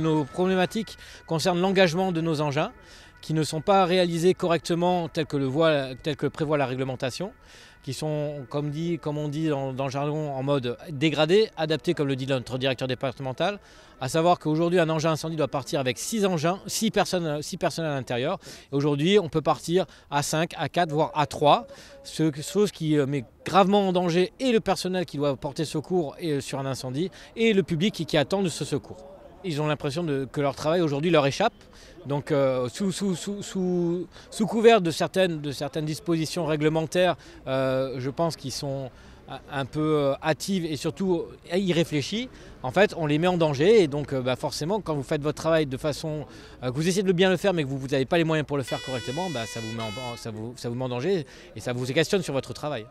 Nos problématiques concernent l'engagement de nos engins qui ne sont pas réalisés correctement tel que, prévoit la réglementation, qui sont, comme, dit, on dit dans, le jargon, en mode dégradé, adapté, comme le dit notre directeur départemental, à savoir qu'aujourd'hui, un engin incendie doit partir avec 6 engins, 6 personnes, six personnes à l'intérieur. Aujourd'hui, on peut partir à 5, à 4, voire à 3, ce, chose qui euh, met gravement en danger et le personnel qui doit porter secours euh, sur un incendie et le public qui attend de ce secours ils ont l'impression que leur travail aujourd'hui leur échappe. Donc euh, sous, couvert de certaines, dispositions réglementaires, euh, je pense qu'ils sont un peu euh, hâtives et surtout irréfléchies, en fait, on les met en danger. Et donc, bah, forcément, quand vous faites votre travail de façon. que vous essayez de bien le faire, mais que vous n'avez pas les moyens pour le faire correctement, bah, ça, vous met ça vous met en danger et ça vous questionne sur votre travail.